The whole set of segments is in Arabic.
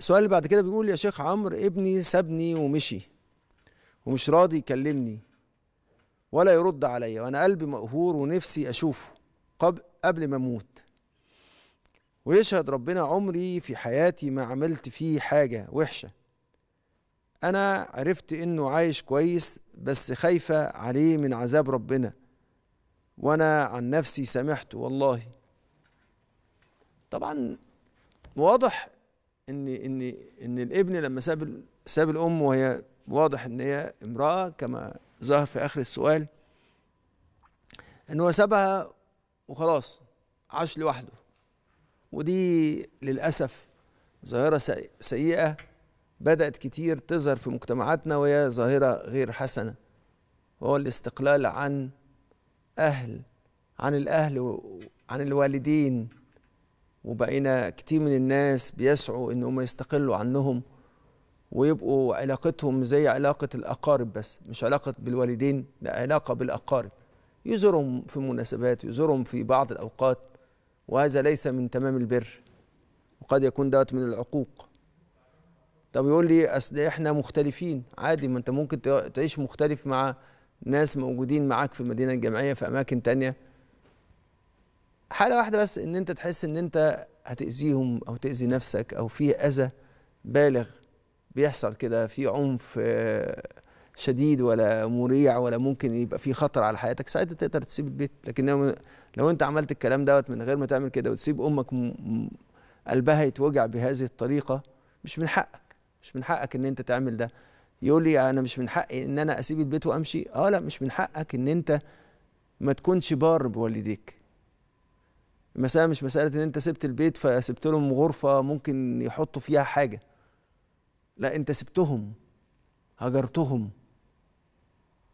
السؤال اللي بعد كده بيقول يا شيخ عمرو ابني سابني ومشي ومش راضي يكلمني ولا يرد عليا وانا قلبي مقهور ونفسي اشوفه قبل ما اموت ويشهد ربنا عمري في حياتي ما عملت فيه حاجه وحشه انا عرفت انه عايش كويس بس خايفه عليه من عذاب ربنا وانا عن نفسي سامحته والله طبعا واضح ان ان ان الابن لما ساب ساب الام وهي واضح ان هي امراه كما ظهر في اخر السؤال ان هو سابها وخلاص عاش لوحده ودي للاسف ظاهره سيئه بدات كتير تظهر في مجتمعاتنا وهي ظاهره غير حسنه وهو الاستقلال عن اهل عن الاهل عن الوالدين وبقينا كتير من الناس بيسعوا ان هم يستقلوا عنهم ويبقوا علاقتهم زي علاقة الأقارب بس مش علاقة بالوالدين لا علاقة بالأقارب يزورهم في مناسبات يزورهم في بعض الأوقات وهذا ليس من تمام البر وقد يكون دوت من العقوق طب يقول لي أصل إحنا مختلفين عادي ما أنت ممكن تعيش مختلف مع ناس موجودين معاك في المدينة الجامعية في أماكن تانية حاله واحده بس ان انت تحس ان انت هتاذيهم او تاذي نفسك او في اذى بالغ بيحصل كده في عنف آه، شديد ولا مريع ولا ممكن يبقى في خطر على حياتك ساعتها تقدر تسيب البيت لكن لو, لو انت عملت الكلام دوت من غير ما تعمل كده وتسيب امك قلبها يتوجع بهذه الطريقه مش من حقك مش من حقك ان انت تعمل ده يقول لي انا مش من حقي ان انا اسيب البيت وامشي اه لا مش من حقك ان انت ما تكونش بار بوالديك المساله مش مساله ان انت سبت البيت فسبت لهم غرفه ممكن يحطوا فيها حاجه لا انت سبتهم هجرتهم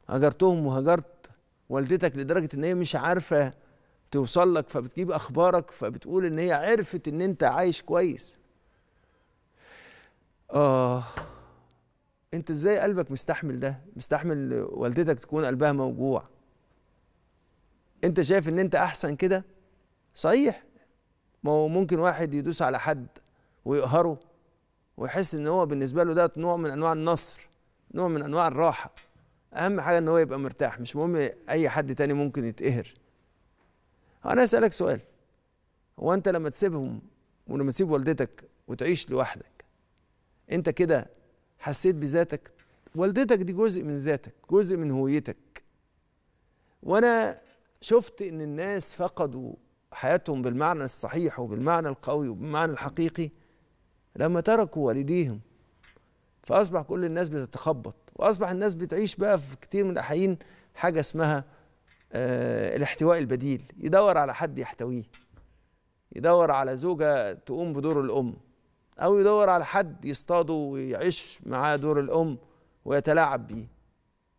هجرتهم وهجرت والدتك لدرجه ان هي مش عارفه توصل لك فبتجيب اخبارك فبتقول ان هي عرفت ان انت عايش كويس اه انت ازاي قلبك مستحمل ده مستحمل والدتك تكون قلبها موجوع انت شايف ان انت احسن كده صحيح ما هو ممكن واحد يدوس على حد ويقهره ويحس ان هو بالنسبه له ده نوع من انواع النصر نوع من انواع الراحه اهم حاجه ان هو يبقى مرتاح مش مهم اي حد تاني ممكن يتقهر انا اسالك سؤال هو انت لما تسيبهم ولما تسيب والدتك وتعيش لوحدك انت كده حسيت بذاتك والدتك دي جزء من ذاتك جزء من هويتك وانا شفت ان الناس فقدوا حياتهم بالمعنى الصحيح وبالمعنى القوي وبالمعنى الحقيقي لما تركوا والديهم فأصبح كل الناس بتتخبط وأصبح الناس بتعيش بقى في كتير من الأحيان حاجة اسمها آه، الاحتواء البديل يدور على حد يحتويه يدور على زوجة تقوم بدور الأم أو يدور على حد يصطاده ويعيش معاه دور الأم ويتلاعب بيه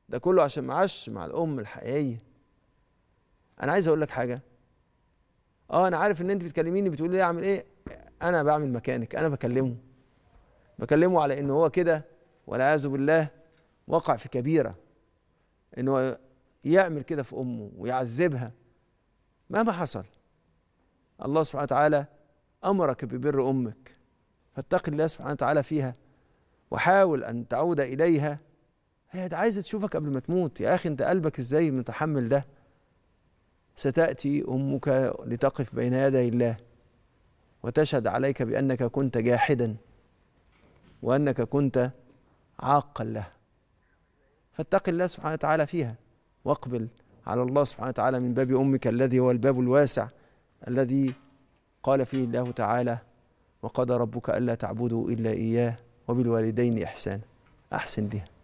ده كله عشان معاش مع الأم الحقيقية أنا عايز أقول لك حاجة اه انا عارف ان انت بتكلميني بتقولي لي اعمل ايه انا بعمل مكانك انا بكلمه بكلمه على ان هو كده والعياذ بالله وقع في كبيره ان هو يعمل كده في امه ويعذبها مهما حصل الله سبحانه وتعالى امرك ببر امك فاتق الله سبحانه وتعالى فيها وحاول ان تعود اليها هي عايزه تشوفك قبل ما تموت يا اخي انت قلبك ازاي متحمل ده ستاتي امك لتقف بين يدي الله وتشهد عليك بانك كنت جاحدا وانك كنت عاقا لها فاتق الله سبحانه وتعالى فيها واقبل على الله سبحانه وتعالى من باب امك الذي هو الباب الواسع الذي قال فيه الله تعالى وقضى ربك الا تعبدوا الا اياه وبالوالدين احسانا احسن بها